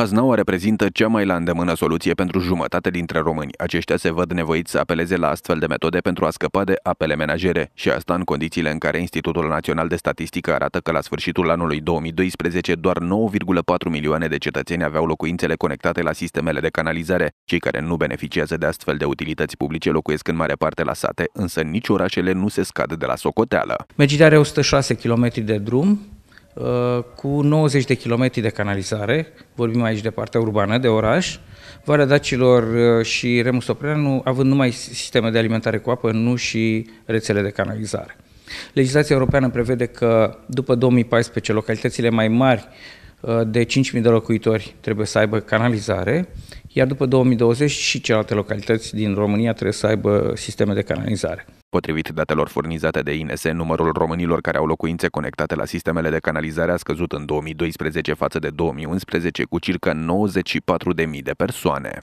Haznaua reprezintă cea mai la îndemână soluție pentru jumătate dintre români. Aceștia se văd nevoiți să apeleze la astfel de metode pentru a scăpa de apele menajere și asta în condițiile în care Institutul Național de Statistică arată că la sfârșitul anului 2012 doar 9,4 milioane de cetățeni aveau locuințele conectate la sistemele de canalizare. Cei care nu beneficiază de astfel de utilități publice locuiesc în mare parte la sate, însă nici orașele nu se scad de la socoteală. Meditarea 106 km de drum, Uh, cu 90 de kilometri de canalizare, vorbim aici de partea urbană, de oraș, Valea Dacilor uh, și Remus Opreanu având numai sisteme de alimentare cu apă, nu și rețele de canalizare. Legislația europeană prevede că după 2014 localitățile mai mari uh, de 5.000 de locuitori trebuie să aibă canalizare, iar după 2020 și celelalte localități din România trebuie să aibă sisteme de canalizare. Potrivit datelor furnizate de INS, numărul românilor care au locuințe conectate la sistemele de canalizare a scăzut în 2012 față de 2011 cu circa 94.000 de persoane.